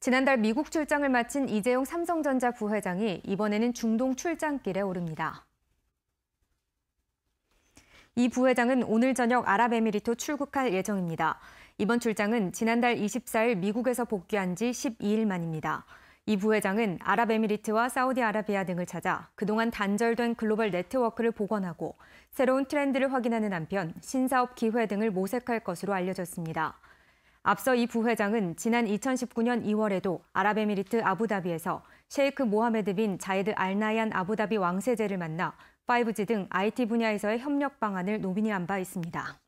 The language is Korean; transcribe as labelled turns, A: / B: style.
A: 지난달 미국 출장을 마친 이재용 삼성전자 부회장이 이번에는 중동 출장길에 오릅니다. 이 부회장은 오늘 저녁 아랍에미리트 출국할 예정입니다. 이번 출장은 지난달 24일 미국에서 복귀한 지 12일 만입니다. 이 부회장은 아랍에미리트와 사우디아라비아 등을 찾아 그동안 단절된 글로벌 네트워크를 복원하고 새로운 트렌드를 확인하는 한편 신사업 기회 등을 모색할 것으로 알려졌습니다. 앞서 이 부회장은 지난 2019년 2월에도 아랍에미리트 아부다비에서 셰이크 모하메드 빈 자이드 알나얀 아부다비 왕세제를 만나 5G 등 IT 분야에서의 협력 방안을 논의한 바 있습니다.